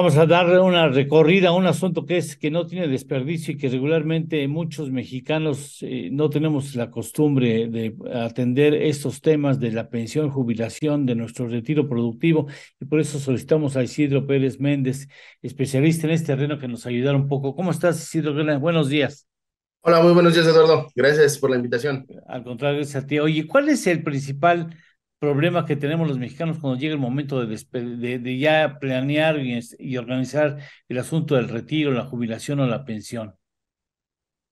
Vamos a darle una recorrida a un asunto que es que no tiene desperdicio y que regularmente muchos mexicanos eh, no tenemos la costumbre de atender estos temas de la pensión, jubilación, de nuestro retiro productivo y por eso solicitamos a Isidro Pérez Méndez, especialista en este terreno que nos ayudara un poco. ¿Cómo estás, Isidro? Buenos días. Hola, muy buenos días, Eduardo. Gracias por la invitación. Al contrario, gracias a ti. Oye, ¿cuál es el principal problema que tenemos los mexicanos cuando llega el momento de, ya planear y, organizar el asunto del retiro, la jubilación o la pensión?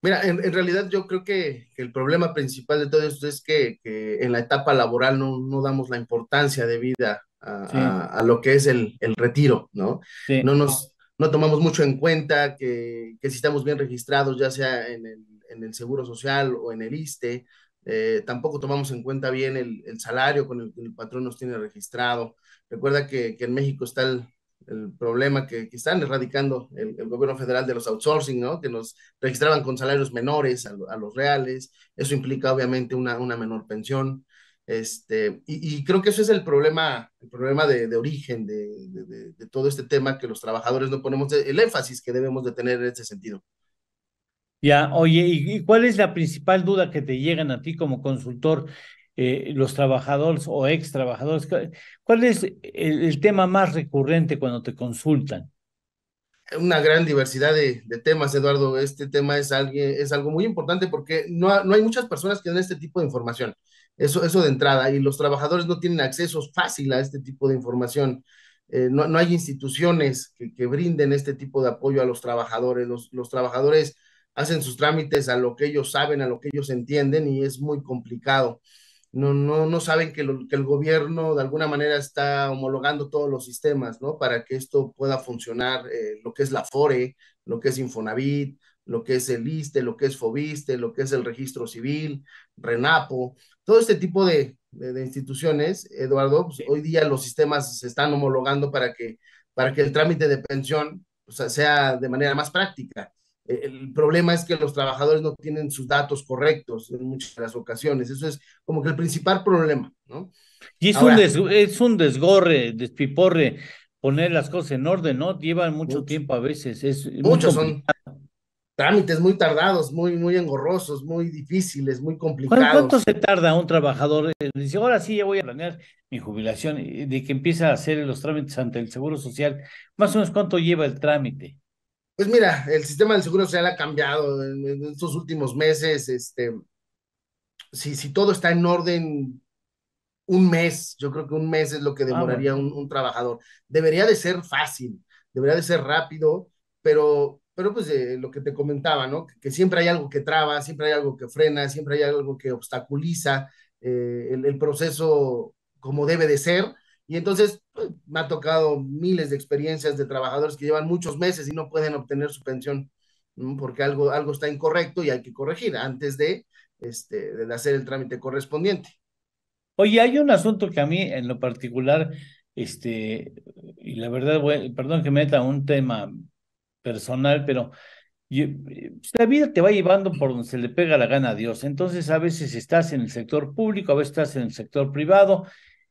Mira, en, realidad yo creo que, el problema principal de todo esto es que, en la etapa laboral no, damos la importancia debida a, lo que es el, retiro, ¿no? No nos no tomamos mucho en cuenta que, si estamos bien registrados, ya sea en en el Seguro Social o en el ISTE, eh, tampoco tomamos en cuenta bien el, salario con el que el patrón nos tiene registrado. Recuerda que, en México está el, problema que, están erradicando el, gobierno federal de los outsourcing, que nos registraban con salarios menores a, los reales, eso implica obviamente una, menor pensión. Este, y, creo que eso es el problema, el problema de, origen de, todo este tema, que los trabajadores no ponemos el énfasis que debemos de tener en ese sentido. Ya, oye, ¿y, cuál es la principal duda que te llegan a ti como consultor, eh, los trabajadores o ex trabajadores? ¿Cuál es el, tema más recurrente cuando te consultan? Una gran diversidad de, temas, Eduardo. Este tema es, algo muy importante porque no, hay muchas personas que den este tipo de información. Eso, de entrada, y los trabajadores no tienen acceso fácil a este tipo de información. Eh, no, hay instituciones que, brinden este tipo de apoyo a los trabajadores. los trabajadores hacen sus trámites a lo que ellos saben, a lo que ellos entienden y es muy complicado. No, no, no saben que, que el gobierno de alguna manera está homologando todos los sistemas, ¿no? Para que esto pueda funcionar, eh, lo que es la FORE, lo que es Infonavit, lo que es el ISTE, lo que es FOBISTE, lo que es el registro civil, RENAPO, todo este tipo de, instituciones, Eduardo, pues, hoy día los sistemas se están homologando para que, para que el trámite de pensión pues, sea de manera más práctica. Eh, el problema es que los trabajadores no tienen sus datos correctos en muchas de las ocasiones. Eso es como que el principal problema, ¿no? Y es, un, es un desgorre, despiporre, poner las cosas en orden, ¿no? Llevan mucho, tiempo a veces. Es muchos son trámites muy tardados, muy, muy engorrosos, muy difíciles, muy complicados. ¿Cuánto se tarda un trabajador? Eh, dice, ahora sí ya voy a planear mi jubilación, de que empieza a hacer los trámites ante el Seguro Social. Más o menos, ¿cuánto lleva el trámite? Pues mira, el sistema del seguro social ha cambiado en, estos últimos meses. Este, si, todo está en orden, un mes, yo creo que un mes es lo que ah, demoraría un, trabajador. Debería de ser fácil, debería de ser rápido, pero, pero pues eh, lo que te comentaba, ¿no? Que, siempre hay algo que traba, siempre hay algo que frena, siempre hay algo que obstaculiza eh, el, proceso como debe de ser. Y entonces pues, me ha tocado miles de experiencias de trabajadores que llevan muchos meses y no pueden obtener su pensión porque algo, algo está incorrecto y hay que corregir antes de, este, de hacer el trámite correspondiente. Oye, hay un asunto que a mí en lo particular, este, y la verdad, perdón que meta un tema personal, pero pues, la vida te va llevando por donde se le pega la gana a Dios. Entonces, a veces estás en el sector público, a veces estás en el sector privado,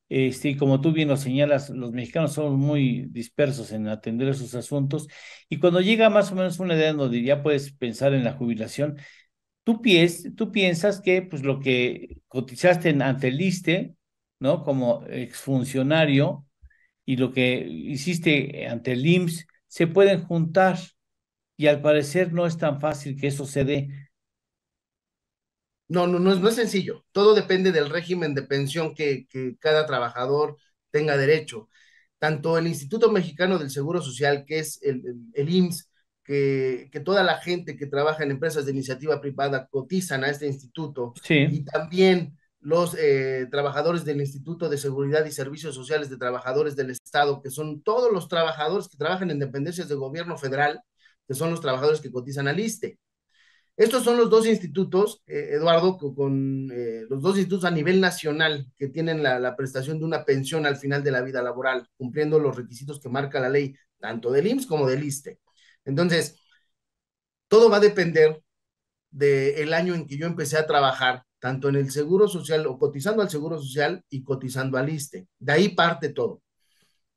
eh, como tú bien lo señalas, los mexicanos son muy dispersos en atender esos asuntos. Y cuando llega más o menos una edad donde ya puedes pensar en la jubilación, tú, piensas que pues, lo que cotizaste ante el ISTE, ¿no? Como exfuncionario y lo que hiciste eh, ante el IMSS se pueden juntar. Y al parecer no es tan fácil que eso se dé no, no, no es, sencillo. Todo depende del régimen de pensión que, cada trabajador tenga derecho. Tanto el Instituto Mexicano del Seguro Social, que es el, el, IMSS, que, toda la gente que trabaja en empresas de iniciativa privada cotizan a este instituto y también los eh, trabajadores del Instituto de Seguridad y Servicios Sociales de Trabajadores del Estado, que son todos los trabajadores que trabajan en dependencias del gobierno federal, que son los trabajadores que cotizan al ISTE. Estos son los dos institutos, eh, Eduardo, con eh, los dos institutos a nivel nacional que tienen la, prestación de una pensión al final de la vida laboral, cumpliendo los requisitos que marca la ley, tanto del IMSS como del ISTE. Entonces, todo va a depender del año en que yo empecé a trabajar, tanto en el Seguro Social o cotizando al Seguro Social y cotizando al ISTE. De ahí parte todo.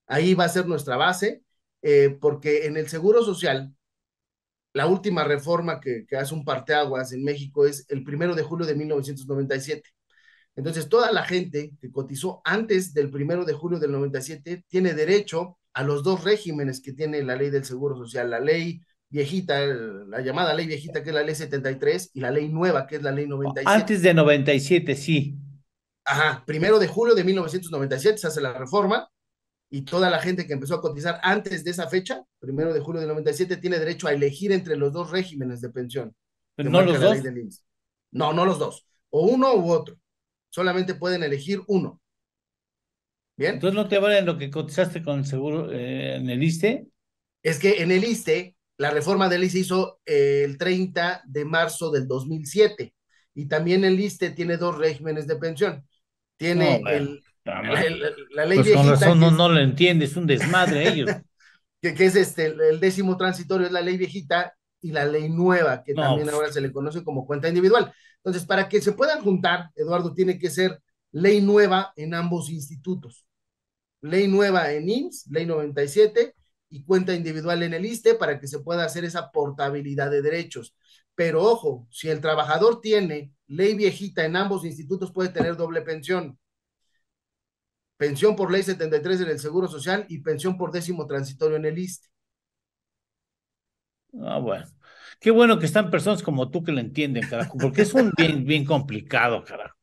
Ahí va a ser nuestra base, eh, porque en el Seguro Social la última reforma que, hace un parteaguas en México es el primero de julio de 1997. Entonces, toda la gente que cotizó antes del primero de julio del 97 tiene derecho a los dos regímenes que tiene la ley del Seguro Social, la ley viejita, la llamada ley viejita que es la ley 73 y la ley nueva que es la ley 97. Antes de 97, sí. Ajá, primero de julio de 1997 se hace la reforma y toda la gente que empezó a cotizar antes de esa fecha, primero de julio del 97, tiene derecho a elegir entre los dos regímenes de pensión. Pero no los dos. No, no los dos. O uno u otro. Solamente pueden elegir uno. ¿Bien? Entonces no te vale lo que cotizaste con el seguro eh, en el ISTE. Es que en el ISTE, la reforma del ISTE hizo eh, el 30 de marzo del 2007. Y también el ISTE tiene dos regímenes de pensión. Tiene el, Ah, la, ley pues con razón no, es... lo entiendes, un desmadre ellos. que, es este, el décimo transitorio es la ley viejita y la ley nueva, que también pues. ahora se le conoce como cuenta individual. Entonces, para que se puedan juntar, Eduardo, tiene que ser ley nueva en ambos institutos. Ley nueva en IMSS, ley 97 y cuenta individual en el ISTE para que se pueda hacer esa portabilidad de derechos. Pero ojo, si el trabajador tiene ley viejita en ambos institutos, puede tener doble pensión pensión por ley 73 en el Seguro Social y pensión por décimo transitorio en el ISTE. Ah, bueno. Qué bueno que están personas como tú que lo entienden, carajo, porque es un bien, complicado, carajo.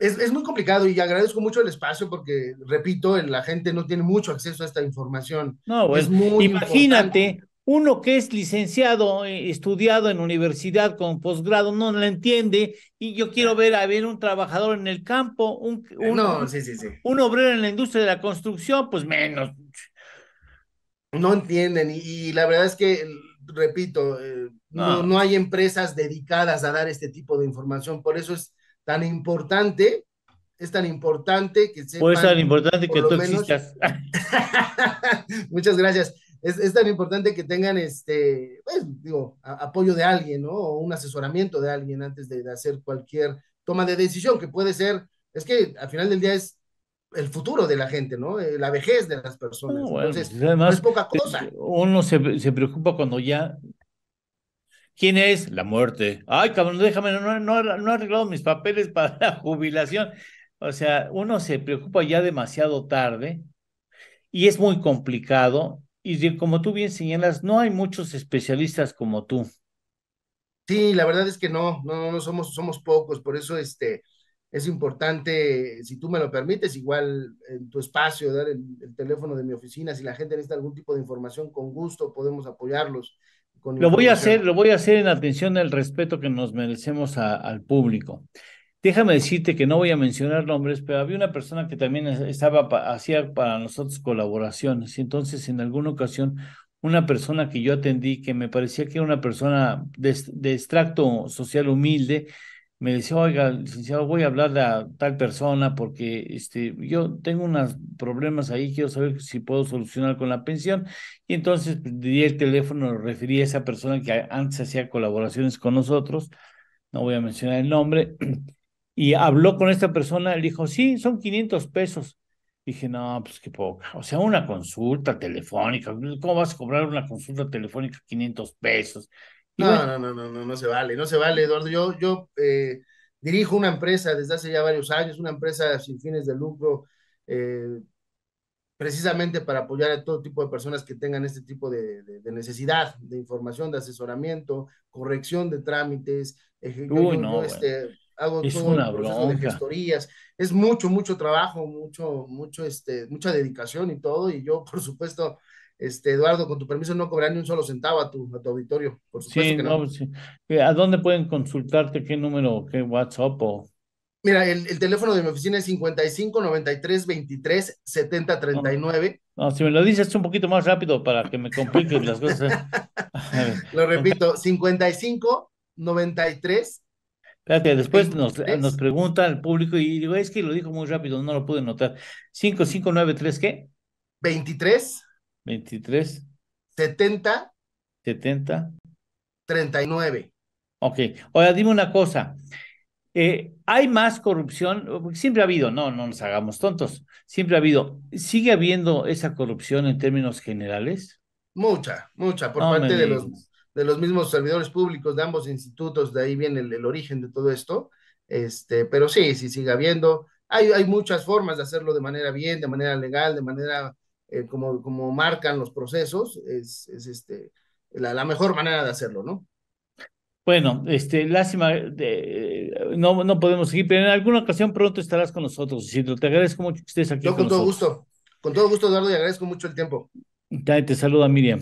Es, muy complicado y agradezco mucho el espacio porque, repito, la gente no tiene mucho acceso a esta información. No, es muy imagínate, uno que es licenciado, eh, estudiado en universidad con posgrado, no la entiende y yo quiero ver a ver un trabajador en el campo, un, eh, obrero en la industria de la construcción, pues menos. No entienden y, la verdad es que, repito, eh, no. hay empresas dedicadas a dar este tipo de información, por eso es tan importante es tan importante que sepan. Puede tan importante que tú existas. Muchas gracias es, tan importante que tengan este, pues, digo, apoyo de alguien, ¿no? O un asesoramiento de alguien antes de, hacer cualquier toma de decisión, que puede ser, es que al final del día es el futuro de la gente, ¿no? Eh, la vejez de las personas. Ah, Entonces, pues, no es poca eh, cosa. Uno se, preocupa cuando ya. ¿Quién es? La muerte. Ay, cabrón, déjame, no, no, no he arreglado mis papeles para la jubilación. O sea, uno se preocupa ya demasiado tarde y es muy complicado y como tú bien señalas, no hay muchos especialistas como tú. Sí, la verdad es que no, no, no somos, somos pocos, por eso este, es importante, si tú me lo permites, igual en tu espacio, dar el, teléfono de mi oficina, si la gente necesita algún tipo de información, con gusto podemos apoyarlos. lo voy a hacer, lo voy a hacer en atención al respeto que nos merecemos al público. Déjame decirte que no voy a mencionar nombres, pero había una persona que también estaba hacía para nosotros colaboraciones. Entonces, en alguna ocasión, una persona que yo atendí, que me parecía que era una persona de, extracto social humilde, me decía, oiga, licenciado, voy a hablar a tal persona porque este, yo tengo unos problemas ahí, quiero saber si puedo solucionar con la pensión. Y entonces pues, di el teléfono, referí a esa persona que antes hacía colaboraciones con nosotros, no voy a mencionar el nombre, y habló con esta persona, le dijo, sí, son 500 pesos. Dije, no, pues qué poca. O sea, una consulta telefónica. ¿Cómo vas a cobrar una consulta telefónica 500 pesos? No, no, no, no, no, no se vale, no se vale, Eduardo. Yo, yo eh, dirijo una empresa desde hace ya varios años, una empresa sin fines de lucro, eh, precisamente para apoyar a todo tipo de personas que tengan este tipo de, necesidad de información, de asesoramiento, corrección de trámites. ejecución, no, este, hago todo una de gestorías, es mucho, mucho trabajo, mucho, mucho, este, mucha dedicación y todo, y yo, por supuesto, este, Eduardo, con tu permiso no cobraré ni un solo centavo a tu, a tu auditorio, por supuesto sí, que no. Pues ¿A dónde pueden consultarte? ¿Qué número? ¿Qué WhatsApp? O... Mira, el, teléfono de mi oficina es 55 93 23 70 39. No, no, si me lo dices un poquito más rápido para que me compliques las cosas. ¿eh? lo repito, 55 93 Espérate, después nos, pregunta el público y digo, es que lo dijo muy rápido, no lo pude notar. 5593, ¿qué? 23. 23. 70. 70. 39. Ok. Ahora, dime una cosa. Eh, ¿Hay más corrupción? Siempre ha habido, no, no nos hagamos tontos. Siempre ha habido. ¿Sigue habiendo esa corrupción en términos generales? Mucha, mucha, por parte de los de los mismos servidores públicos de ambos institutos, de ahí viene el, origen de todo esto, este, pero sí, sí sigue habiendo, hay, hay muchas formas de hacerlo de manera bien, de manera legal, de manera eh, como, como marcan los procesos, es, es este, la, mejor manera de hacerlo, ¿no? Bueno, este, lástima, de, no, no podemos seguir, pero en alguna ocasión pronto estarás con nosotros, Isidro. Te agradezco mucho que estés aquí. Yo con, todo gusto, con todo gusto, Eduardo, y agradezco mucho el tiempo. te saluda Miriam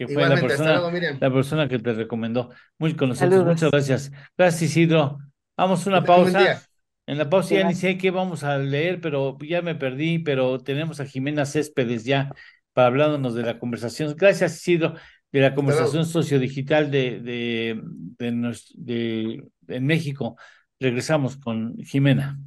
que fue la persona, la persona, que te recomendó. Muy con muchas gracias. Gracias, Isidro. Vamos a una pausa. En la pausa ya ni sé qué vamos a leer, pero ya me perdí, pero tenemos a Jimena Céspedes ya para hablándonos de la conversación. Gracias, Isidro, de la conversación sociodigital de, de, de en México. Regresamos con Jimena.